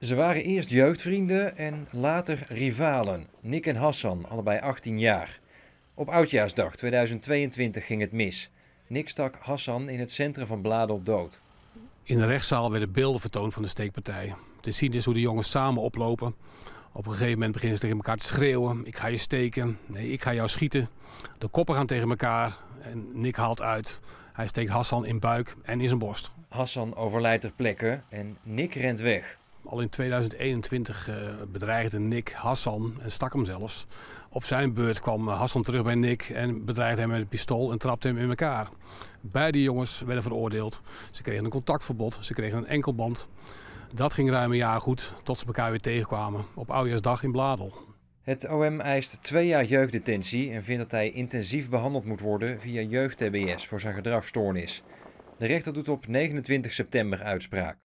Ze waren eerst jeugdvrienden en later rivalen. Nick en Hassan, allebei 18 jaar. Op oudjaarsdag 2022 ging het mis. Nick stak Hassan in het centrum van Bladel dood. In de rechtszaal werden beelden vertoond van de steekpartij. Te zien is hoe de jongens samen oplopen. Op een gegeven moment beginnen ze tegen elkaar te schreeuwen. Ik ga je steken. Nee, ik ga jou schieten. De koppen gaan tegen elkaar. En Nick haalt uit. Hij steekt Hassan in buik en in zijn borst. Hassan overlijdt ter plekke en Nick rent weg. Al in 2021 eh, bedreigde Nick Hassan en stak hem zelfs. Op zijn beurt kwam eh, Hassan terug bij Nick en bedreigde hem met een pistool en trapte hem in elkaar. Beide jongens werden veroordeeld. Ze kregen een contactverbod, ze kregen een enkelband. Dat ging ruim een jaar goed, tot ze elkaar weer tegenkwamen op Oudjaarsdag in Bladel. Het OM eist twee jaar jeugddetentie en vindt dat hij intensief behandeld moet worden via jeugd-TBS voor zijn gedragsstoornis. De rechter doet op 29 september uitspraak.